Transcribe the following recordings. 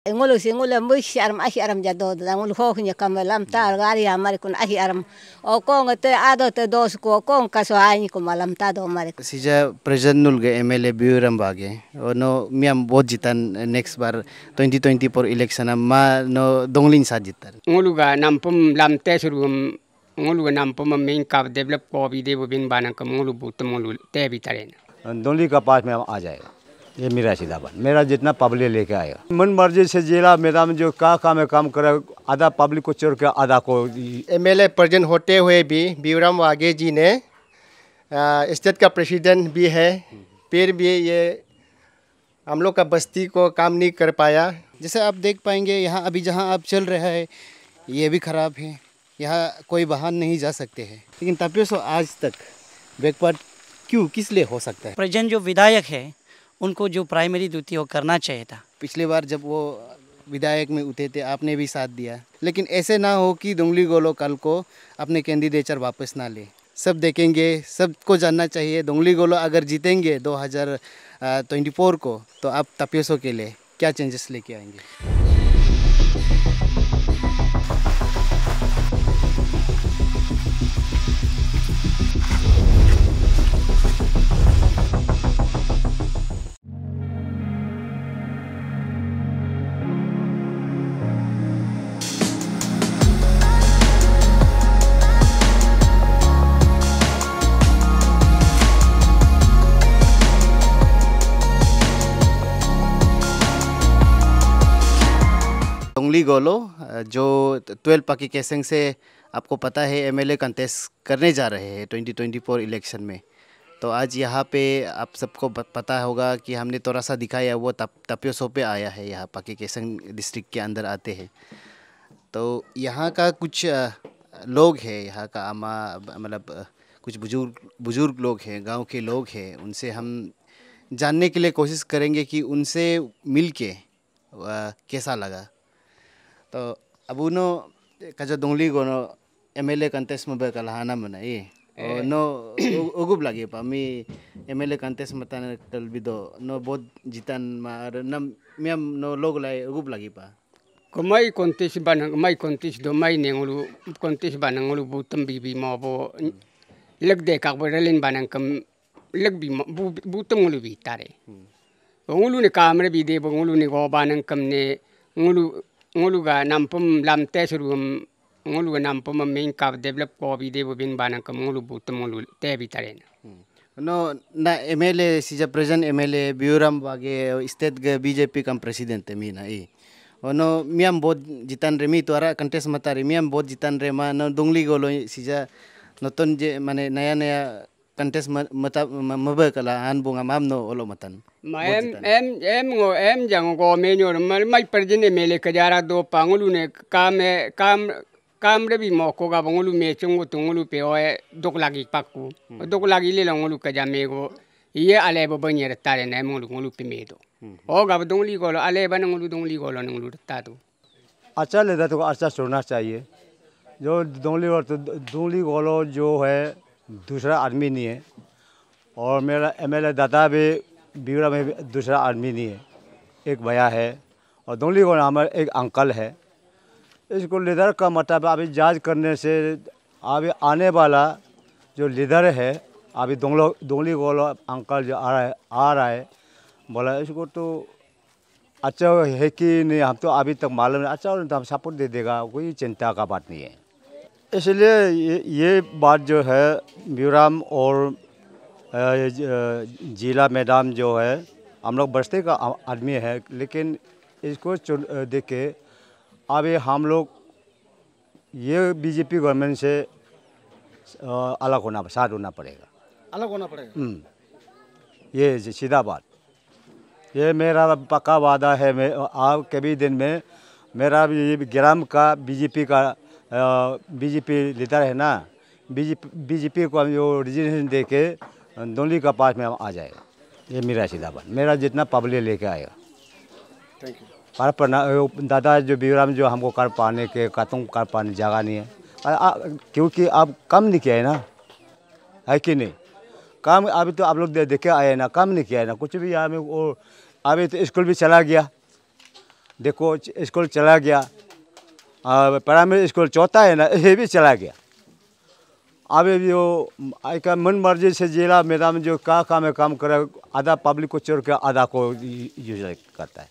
ngolo si ngolo mo si aram ahi aram jado da ngol ho khnya kamalam tar gari amar kun ahi aram o kong te ado te dos ko kong kaso ani ko malam ta do mare sija prajannul ge mla biuram bage no miam bot jitan next bar 2024 election ma no donglin sa jitar ngolu ga nampum lam te surum ngolu ga nampum main ka develop ko bi de bo bin bana ka ngolu but ngolu te bi taren दोनली का पास में आ जाएगा ये मेरा सीधापन मेरा जितना public लेके आएगा मन मर्जी से जिला मेरा में जो का काम है काम करे आधा पब्लिक को चोर के आधा को एम एल होते हुए भी बीवराम वागे जी ने स्टेट का प्रेसिडेंट भी है फिर भी ये हम लोग का बस्ती को काम नहीं कर पाया जैसे आप देख पाएंगे यहाँ अभी जहाँ आप चल रहा है ये भी ख़राब है यहाँ कोई वाहन नहीं जा सकते हैं लेकिन सो आज तक बैकवर्ड क्यों किस लिए हो सकता है प्रेजेंट जो विधायक है उनको जो प्राइमरी ड्यूटी वो करना चाहिए था पिछली बार जब वो विधायक में उठे थे आपने भी साथ दिया लेकिन ऐसे ना हो कि दुंगली गोलो कल को अपने कैंडिडेचर वापस ना ले सब देखेंगे सबको जानना चाहिए दुंगली गोलो अगर जीतेंगे 2024 को तो आप तपियसों के लिए क्या चेंजेस लेके आएंगे तुंगली गोलो जो ट्वेल्व पाकी केसेंग से आपको पता है एमएलए कंटेस्ट करने जा रहे हैं 2024 इलेक्शन में तो आज यहाँ पे आप सबको पता होगा कि हमने थोड़ा सा दिखाया वो तप सो पे आया है यहाँ पाकी केसेंग डिस्ट्रिक्ट के अंदर आते हैं तो यहाँ का कुछ लोग हैं यहाँ का आमा मतलब कुछ बुजुर्ग बुजुर्ग लोग हैं गांव के लोग हैं उनसे हम जानने के लिए कोशिश करेंगे कि उनसे मिल के कैसा लगा तो अब उनो kaja dongli go no MLA contest mo ba kalahana mo na i eh. no ugob lagi pa mi MLA contest mata na kalbido no bod jitan ma nam miam no log lai ugob lagi pa kumai contest banang mai contest do mai nengulu contest banang lu butam bibi mo bo lagde ka bo relin banang kam lag bi butam ngulu bi tare ngulu ne kamre bi de bo ngulu ne go banang kam ne ngulu ngoluga nampum lam te tesurum ngoluga nampum min ka develop ko bi de bin bana ka ngolu butum ngolu te bi taren no na mla si ja present mla biuram bage state ga bjp kam president na e ono miam bod jitan re mi tuara contest matari miam bod jitan re ma no dungli golo si ja নতুন যে মানে naya নয়া contest mata mabe kala han bunga mam no olo matan em em em ngo em jango e, e, hmm. go menyo mal mai perjine mele kajara do pangulu hmm. ne काम काम काम रे भी मौको का बंगलू में चंगो तुंगलू पे ओए दुख लागी पक्कू दुख लागी ले लंगलू कजा मेगो ये अले बो बनिए रत्ता ने मंगलू मंगलू पे मेदो ओ गब दुंगली गोलो अले बन मंगलू दुंगली गोलो नंगलू रत्ता दो अच्छा लेता तो अच्छा सुनना चाहिए जो दुंगली और तो दुंगली गोलो जो है दूसरा आदमी नहीं है और मेरा एमएलए दादा भी बीवरा में दूसरा आदमी नहीं है एक भैया है और दोनों को हमारे एक अंकल है इसको लीडर का मतलब अभी जांच करने से अभी आने वाला जो लीडर है अभी दोनों दोनों को अंकल जो आ रहा है आ रहा है बोला इसको तो अच्छा है कि नहीं हम तो अभी तक मालूम नहीं अच्छा तो हम सपोर्ट दे देगा कोई चिंता का बात नहीं है इसलिए ये, ये बात जो है ब्यूराम और जिला मैडम जो है हम लोग बस्ते का आदमी है लेकिन इसको देख के अभी हम लोग ये बीजेपी गवर्नमेंट से अलग होना साथ होना पड़ेगा अलग होना पड़ेगा हम्म। ये सीधा बात ये मेरा पक्का वादा है मैं आप कभी दिन में मेरा ग्राम का बीजेपी का बीजेपी लेता है ना बीजेपी बीजेपी को हम जो रिजर्वेशन दे के दोनों का पास में हम आ जाएगा ये मेरा सीधाबन मेरा जितना पब्लिक लेके आएगा थैंक यू पर दादा जो बीराम जो हमको कर पाने के तुम कर पाने जगह नहीं है आ, क्योंकि आप कम नहीं किया है ना है कि नहीं काम अभी तो आप लोग दे, देखे आए ना काम नहीं किया है ना कुछ भी यहाँ में वो अभी तो स्कूल भी चला गया देखो स्कूल चला गया प्राइमरी स्कूल चौथा है ना ये भी चला गया अब जो आयकर मन मर्जी से जिला मैदान में जो का काम है काम करे आधा पब्लिक को चोर के आधा को यूज करता है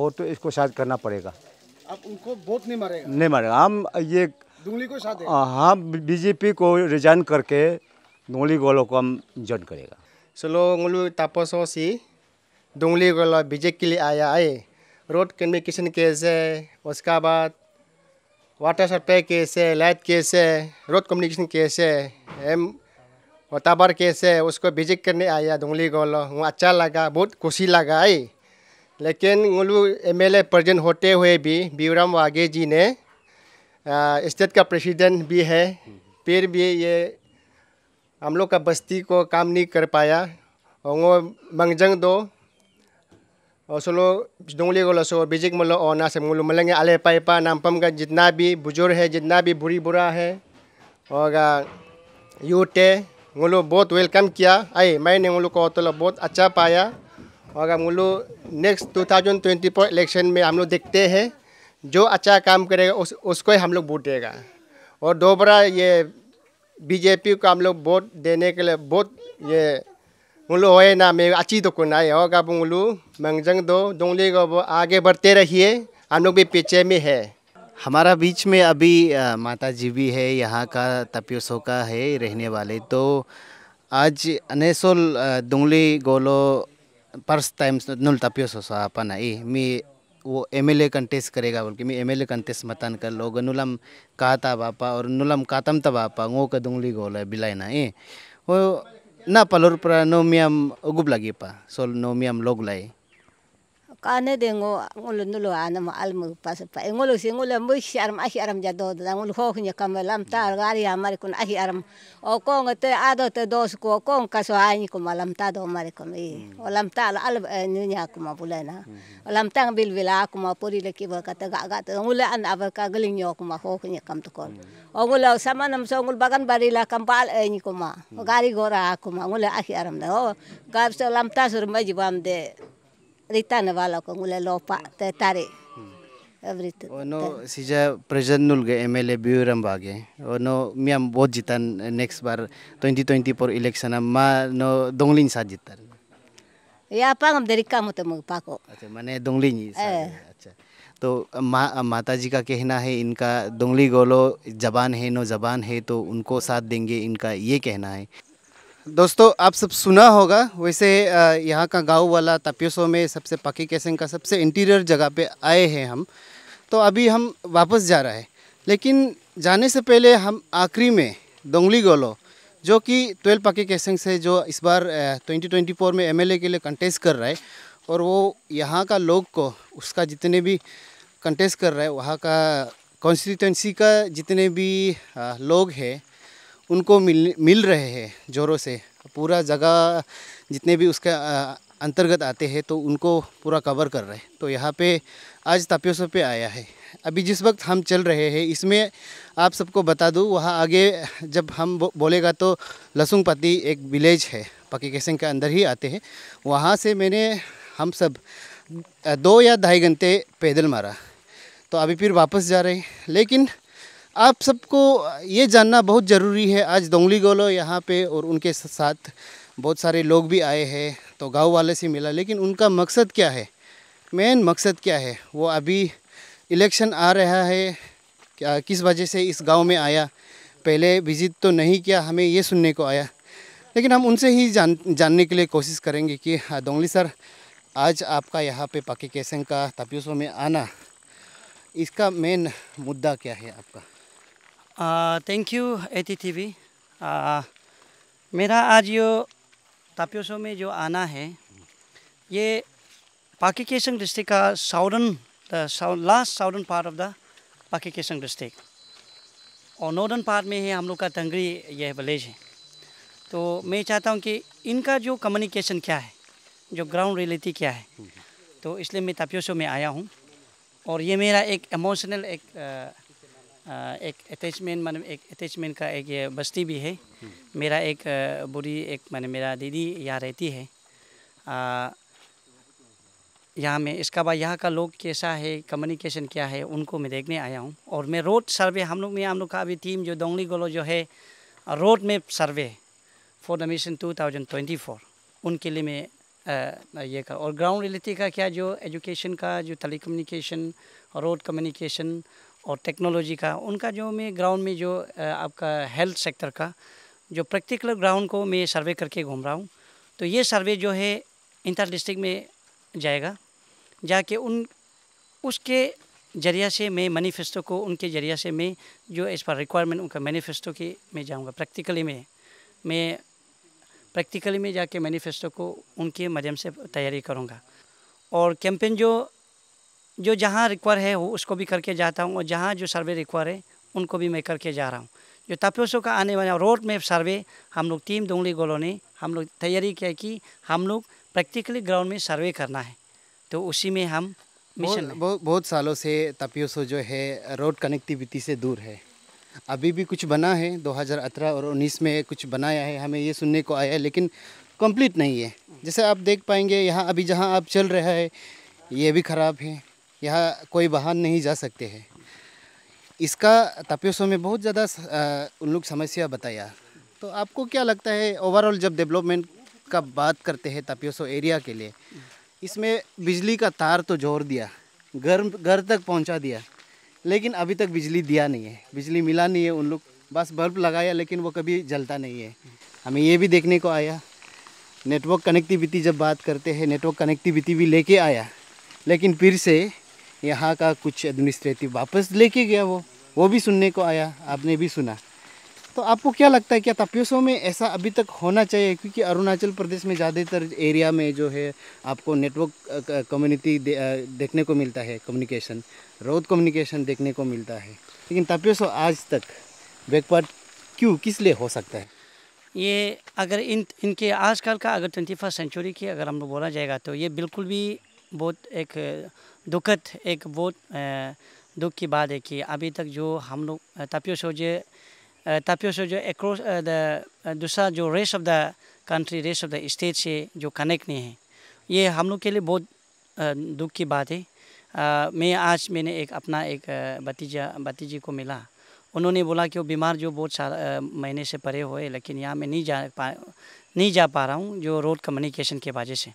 और तो इसको शायद करना पड़ेगा अब उनको बहुत नहीं मारेगा नहीं मारेगा हम ये दुंगली को साथ हाँ, हम बीजेपी को रिजाइन करके दुंगली गोलों को हम ज्वाइन करेगा सो लोग तापसों सी दुंगली गोला बीजेपी के लिए आया आए रोड कम्युनिकेशन केस है उसका बाद वाटर सप्लाई केस है लाइट केस है रोड कम्युनिकेशन केस है एम वताबर केस है उसको विजिट करने आया धुंगली गोलो वहाँ अच्छा लगा बहुत खुशी लगा आई लेकिन उल्लू एम एल प्रेजेंट होते हुए भी बीवराम वागे जी ने स्टेट का प्रेसिडेंट भी है फिर भी ये हम लोग का बस्ती को काम नहीं कर पाया और वो मंगजंग दो sulung dongli golo so bijik mulo ona se mulo malenge ale नाम नामपम का जितना भी बुजुर्ग है जितना भी बुरी बुरा है और यूटे मुलो बहुत वेलकम किया आए मैंने मुलो को तो बहुत अच्छा पाया और मुलो नेक्स्ट 2024 इलेक्शन में हम लोग देखते हैं जो अच्छा काम करेगा उस उसको ही हम लोग वोट देगा और दोबारा ये बीजेपी को हम लोग वोट देने के लिए बहुत ये उल्लू होए ना मैं अच्छी तो को ना होगा अब उल्लू मंगजंग दो डोंगली को आगे बढ़ते रहिए हम लोग भी पीछे में है हमारा बीच में अभी माता जी भी है यहाँ का तपियोसो का है रहने वाले तो आज अनेसोल दुंगली गोलो पर्स टाइम नुल तपियोसो अपन ए मी वो एमएलए कंटेस्ट करेगा बोल के मैं एमएलए कंटेस्ट मतान कर लोग नुलम कहाता बापा और नुलम कातम तबापा वो का दुंगली गोल है बिलाई ना ए वो ना पालोर पुरा नोमियाम पा सोल नोमियाम लोगलाई kane de ngo ngolo nulu ana ma almu pas pa ngulu eh, si ngolo mu sharm ahi aram jado da ngulu ho khnya kamalam ta mm. gari amari kun ahi aram o ko ngate ado te dos ko ko kaso ani ko malam ta do mare i mm. o olam ta al al eh, nya ko ma bulena mm-hmm. olam ta bil bila ko ma puri le ki ba kata ga ga ta ngulu an abar ka geling yo ma ho khnya kam to mm. o ngolo sama nam so ngol bagan bari la kam pal ani eh, ko ma gari gora ko ma ngulu ahi aram da o gar so lam ta sur ma de रितान वालों को गुले लोपा हम्म। ते तारे हम्म। अवरित ओनो सीजा प्रेजेंट नुल गे एमएलए ब्यूरम बागे ओनो मियाम बहुत जितन नेक्स्ट बार 2024 इलेक्शन अम मा नो दोंगलिन साथ जितर या पांग हम देरी काम होते मुझ पाको अच्छा माने दोंगलिन ही अच्छा तो मा माता जी का कहना है इनका दोंगली गोलो जबान है नो जबान है तो उनको साथ देंगे इनका ये कहना है दोस्तों आप सब सुना होगा वैसे यहाँ का गांव वाला तपियोसो में सबसे पाकी कैसेंग का सबसे इंटीरियर जगह पे आए हैं हम तो अभी हम वापस जा रहे हैं लेकिन जाने से पहले हम आखिरी में दोंगली गोलो जो कि ट्वेल्व पाकी कैसेंग से जो इस बार 2024 में एमएलए के लिए कंटेस्ट कर रहा है और वो यहाँ का लोग को उसका जितने भी कंटेस्ट कर रहा है वहाँ का कॉन्स्टिट्यूंसी का जितने भी लोग हैं उनको मिल मिल रहे हैं ज़ोरों से पूरा जगह जितने भी उसका अंतर्गत आते हैं तो उनको पूरा कवर कर रहे हैं तो यहाँ पे आज तापियोसो पे आया है अभी जिस वक्त हम चल रहे हैं इसमें आप सबको बता दूँ वहाँ आगे जब हम बो बोलेगा तो लसुंगपति एक विलेज है पकी केसिंग के अंदर ही आते हैं वहाँ से मैंने हम सब दो या ढाई घंटे पैदल मारा तो अभी फिर वापस जा रहे हैं लेकिन आप सबको ये जानना बहुत ज़रूरी है आज दोंगली गोलो यहाँ पे और उनके साथ बहुत सारे लोग भी आए हैं तो गांव वाले से मिला लेकिन उनका मकसद क्या है मेन मकसद क्या है वो अभी इलेक्शन आ रहा है क्या किस वजह से इस गांव में आया पहले विजिट तो नहीं किया हमें ये सुनने को आया लेकिन हम उनसे ही जान जानने के लिए कोशिश करेंगे कि हाँ, दोंगली सर आज आपका यहाँ पे पाकिकेशन का तपियोसों में आना इसका मेन मुद्दा क्या है आपका थैंक यू एटीटीवी मेरा आज यो तापियोसो में जो आना है ये पाकि केसंग डिस्ट्रिक्ट का southern last southern part of the Pakke Kessang district और नॉर्दर्न पार्ट में है हम लोग का तंगरी यह विलेज है तो मैं चाहता हूँ कि इनका जो कम्युनिकेशन क्या है जो ग्राउंड रियलिटी क्या है तो इसलिए मैं तापियोसो में आया हूँ और ये मेरा एक इमोशनल एक एक अटैचमेंट मान एक अटैचमेंट का एक ये बस्ती भी है हम्म। मेरा एक बुरी एक मान मेरा दीदी यहाँ रहती है यहाँ में इसका बाद यहाँ का लोग कैसा है कम्युनिकेशन क्या है उनको मैं देखने आया हूँ और मैं रोड सर्वे हम लोग में हम लोग का अभी टीम जो दोंगली गोलो जो है रोड में survey for the mission for उनके लिए मैं आ, ये का और ग्राउंड रिलेटी का क्या जो एजुकेशन का जो टेली कम्युनिकेशन रोड कम्युनिकेशन और टेक्नोलॉजी का उनका जो मैं ग्राउंड में जो आपका हेल्थ सेक्टर का जो प्रैक्टिकल ग्राउंड को मैं सर्वे करके घूम रहा हूँ तो ये सर्वे जो है इंटर डिस्ट्रिक्ट में जाएगा जाके उन उसके जरिया से मैं मैनिफेस्टो को उनके जरिया से मैं जो इस पर रिक्वायरमेंट उनका मैनिफेस्टो की मैं जाऊँगा प्रैक्टिकली में मैं प्रैक्टिकली में जाके मैनिफेस्टो को उनके माध्यम से तैयारी करूँगा और कैंपेन जो जो जहाँ रिक्वायर है वो उसको भी करके जाता हूँ और जहाँ जो सर्वे रिक्वायर है उनको भी मैं करके जा रहा हूँ जो तपोसो का आने वाला रोड मैप सर्वे हम लोग टीम गोलों ने हम लोग तैयारी किया कि हम लोग प्रैक्टिकली ग्राउंड में सर्वे करना है तो उसी में हम मिशन बहुत बो, बहुत सालों से तपियोसो जो है रोड कनेक्टिविटी से दूर है अभी भी कुछ बना है 2018 और 19 में कुछ बनाया है हमें ये सुनने को आया है लेकिन कंप्लीट नहीं है जैसे आप देख पाएंगे यहाँ अभी जहाँ आप चल रहा है ये भी ख़राब है यहाँ कोई वाहन नहीं जा सकते हैं इसका तपियोसों में बहुत ज़्यादा उन लोग समस्या बताया तो आपको क्या लगता है ओवरऑल जब डेवलपमेंट का बात करते हैं तपियोसो एरिया के लिए इसमें बिजली का तार तो जोड़ दिया घर घर तक पहुंचा दिया लेकिन अभी तक बिजली दिया नहीं है बिजली मिला नहीं है उन लोग बस बल्ब लगाया लेकिन वो कभी जलता नहीं है हमें ये भी देखने को आया नेटवर्क कनेक्टिविटी जब बात करते हैं नेटवर्क कनेक्टिविटी भी लेके आया लेकिन फिर से यहाँ का कुछ एडमिनिस्ट्रेटिव वापस लेके गया वो वो भी सुनने को आया आपने भी सुना तो आपको क्या लगता है क्या तापियोसो में ऐसा अभी तक होना चाहिए क्योंकि अरुणाचल प्रदेश में ज़्यादातर एरिया में जो है आपको नेटवर्क कम्युनिटी दे, देखने को मिलता है कम्युनिकेशन रोड कम्युनिकेशन देखने को मिलता है लेकिन तापियोसो आज तक बैकवर्ड क्यों किस लिए हो सकता है ये अगर इन इनके आजकल का अगर ट्वेंटी फर्स्ट सेंचुरी की अगर हम लोग बोला जाएगा तो ये बिल्कुल भी बहुत एक दुखद एक बहुत दुख की बात है कि अभी तक जो हम लोग तपियो सोजे तपियो सोजे एक्रॉस दूसरा जो rest of the country rest of the state से जो कनेक्ट नहीं है ये हम लोग के लिए बहुत दुख की बात है आ, मैं आज मैंने एक अपना एक भतीजा भतीजी को मिला उन्होंने बोला कि वो बीमार जो बहुत सारा महीने से परे हुए लेकिन यहाँ मैं नहीं जा पा नहीं जा पा रहा हूँ जो रोड कम्युनिकेशन के वजह से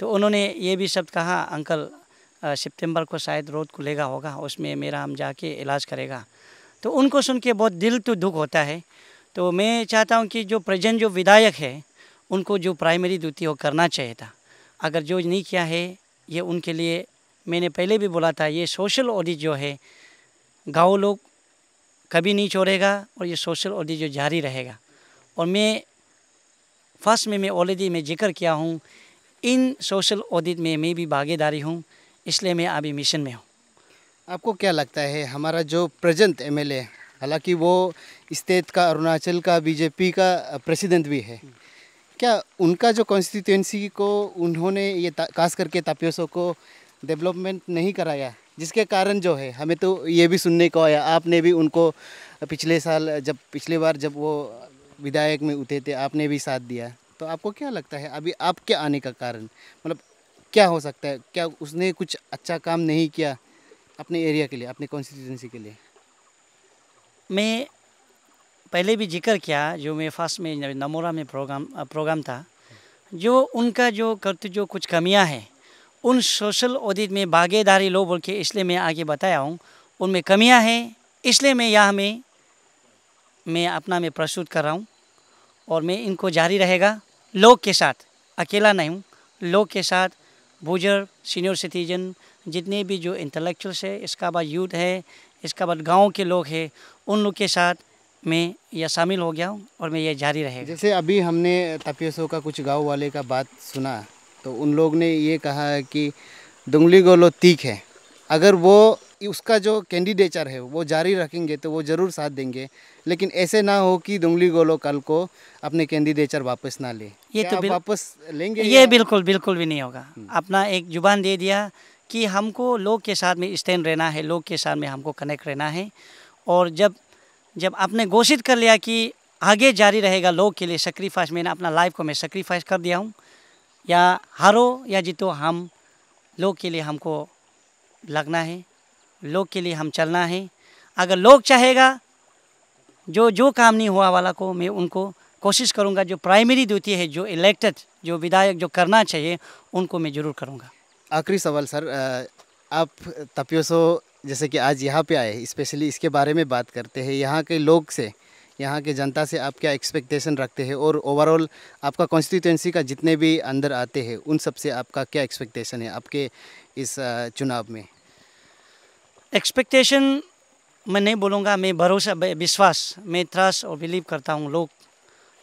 तो उन्होंने ये भी शब्द कहा अंकल सितंबर को शायद रोड खुलेगा होगा उसमें मेरा हम जाके इलाज करेगा तो उनको सुन के बहुत दिल तो दुख होता है तो मैं चाहता हूँ कि जो प्रेजेंट जो विधायक है उनको जो प्राइमरी ड्यूटी हो करना चाहिए था अगर जो नहीं किया है ये उनके लिए मैंने पहले भी बोला था ये सोशल ऑडिट जो है गाँव लोग कभी नहीं छोड़ेगा और ये सोशल ऑडिट जो जारी रहेगा और मैं फर्स्ट में मैं ऑलरेडी मैं जिक्र किया हूँ इन सोशल ऑडिट में मैं भी भागीदारी हूँ इसलिए मैं अभी मिशन में हूँ आपको क्या लगता है हमारा जो प्रेजेंट एम एल हालांकि वो स्टेट का अरुणाचल का बीजेपी का प्रेसिडेंट भी है क्या उनका जो कॉन्स्टिट्यूंसी को उन्होंने ये खास करके तापियोसो को डेवलपमेंट नहीं कराया जिसके कारण जो है हमें तो ये भी सुनने को आया आपने भी उनको पिछले साल जब पिछले बार जब वो विधायक में उठे थे आपने भी साथ दिया तो आपको क्या लगता है अभी आपके आने का कारण मतलब क्या हो सकता है क्या उसने कुछ अच्छा काम नहीं किया अपने एरिया के लिए अपने कॉन्स्टिट्यूंसी के लिए मैं पहले भी जिक्र किया जो मैं फर्स्ट में नमोरा में प्रोग्राम प्रोग्राम था जो उनका जो करते जो कुछ कमियां हैं उन सोशल ऑडिट में भागीदारी लो बोल के इसलिए मैं आगे बताया हूँ उनमें कमियां हैं इसलिए मैं यहाँ में मैं अपना में प्रस्तुत कर रहा हूँ और मैं इनको जारी रहेगा लोग के साथ अकेला नहीं हूँ लोग के साथ बुजुर्ग सीनियर सिटीजन जितने भी जो इंटेलेक्चुअल्स है इसका बाद यूथ है इसका बाद गांव के लोग है उन लोग के साथ मैं यह शामिल हो गया हूँ और मैं ये जारी रहेगा जैसे अभी हमने तपियसो का कुछ गांव वाले का बात सुना तो उन लोग ने ये कहा है कि दुंगली गोलो तीख है अगर वो उसका जो कैंडिडेचर है वो जारी रखेंगे तो वो ज़रूर साथ देंगे लेकिन ऐसे ना हो कि दुंगली गोलो कल को अपने कैंडिडेचर वापस ना ले ये तो वापस लेंगे ये बिल्कुल बिल्कुल भी नहीं होगा हम्म। अपना एक जुबान दे दिया कि हमको लोग के साथ में स्टैंड रहना है लोग के साथ में हमको कनेक्ट रहना है और जब जब आपने घोषित कर लिया कि आगे जारी रहेगा लोग के लिए सेक्रीफाइस मैंने अपना लाइफ को मैं सक्रीफाइस कर दिया हूँ या हारो या जीतो हम लोग के लिए हमको लगना है लोग के लिए हम चलना है अगर लोग चाहेगा जो जो काम नहीं हुआ वाला को मैं उनको कोशिश करूंगा जो प्राइमरी ड्यूटी है जो इलेक्टेड जो विधायक जो करना चाहिए उनको मैं ज़रूर करूंगा आखिरी सवाल सर आप तपियोसो जैसे कि आज यहाँ पे आए स्पेशली इसके बारे में बात करते हैं यहाँ के लोग से यहाँ के जनता से आप क्या एक्सपेक्टेशन रखते हैं और ओवरऑल आपका कॉन्स्टिट्यूंसी का जितने भी अंदर आते हैं उन सब से आपका क्या एक्सपेक्टेशन है आपके इस चुनाव में एक्सपेक्टेशन मैं नहीं बोलूँगा मैं भरोसा विश्वास मैं त्रास और बिलीव करता हूँ लोग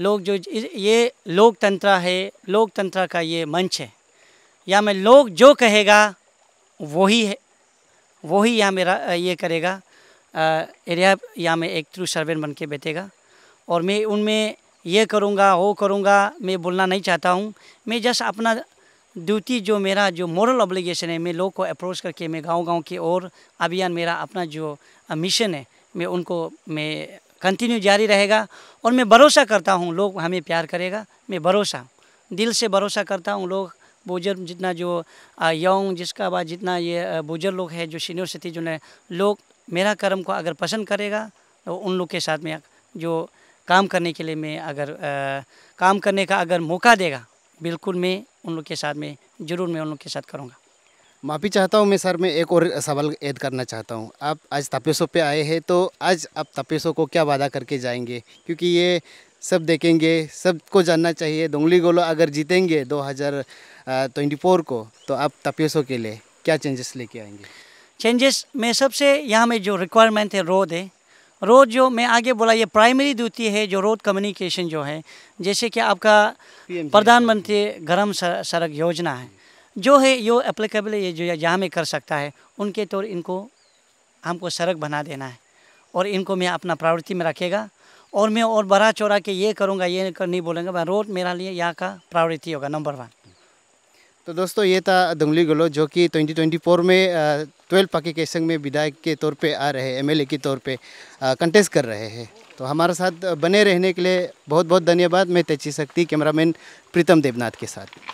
लोग जो ये लोकतंत्र है लोकतंत्र का ये मंच है या मैं लोग जो कहेगा वही है वही यहाँ मेरा ये करेगा एरिया यहाँ में एक थ्रू सर्वेंट बन के बैठेगा और मैं उनमें ये करूँगा वो करूँगा मैं बोलना नहीं चाहता हूँ मैं जस्ट अपना ड्यूटी जो मेरा जो मॉरल ऑब्लिगेशन है मैं लोग को अप्रोच करके मैं गांव गांव के और अभियान मेरा अपना जो मिशन है मैं उनको मैं कंटिन्यू जारी रहेगा और मैं भरोसा करता हूँ लोग हमें प्यार करेगा मैं भरोसा दिल से भरोसा करता हूँ लोग बुजुर्ग जितना जो यंग जिसका बाद जितना ये बुजुर्ग लोग हैं जो सीनियर सिटीजन है लोग मेरा कर्म को अगर पसंद करेगा तो उन लोग के साथ में जो काम करने के लिए मैं अगर आ, काम करने का अगर मौका देगा बिल्कुल मैं उन लोग के साथ में ज़रूर मैं उन लोग के साथ करूँगा माफ़ी चाहता हूँ मैं सर मैं एक और सवाल ऐड करना चाहता हूँ आप आज तपेसो पे आए हैं तो आज आप तपेसो को क्या वादा करके जाएंगे क्योंकि ये सब देखेंगे सबको जानना चाहिए दोंगली गोलो अगर जीतेंगे 2024 को तो आप तपेसो के लिए क्या चेंजेस लेके आएंगे चेंजेस में सबसे यहाँ में जो रिक्वायरमेंट है रोड है रोड जो मैं आगे बोला ये प्राइमरी ड्यूटी है जो रोड कम्युनिकेशन जो है जैसे कि आपका प्रधानमंत्री गर्म सड़क योजना है जो है यो एप्लीकेबल ये जो जहाँ में कर सकता है उनके तौर इनको हमको सड़क बना देना है और इनको मैं अपना प्रावृत्ति में रखेगा और मैं और बड़ा चौरा के ये करूँगा ये कर नहीं बोलेंगे मैं रोड मेरा लिए यहाँ का प्रावृत्ति होगा नंबर वन तो दोस्तों ये था दुंगली गलो जो कि 2024 में ट्वेल्व पाकि के में विधायक के तौर पे आ रहे हैं एमएलए के तौर पे कंटेस्ट कर रहे हैं तो हमारे साथ बने रहने के लिए बहुत बहुत धन्यवाद मैं तेजी शक्ति कैमरामैन प्रीतम देवनाथ के साथ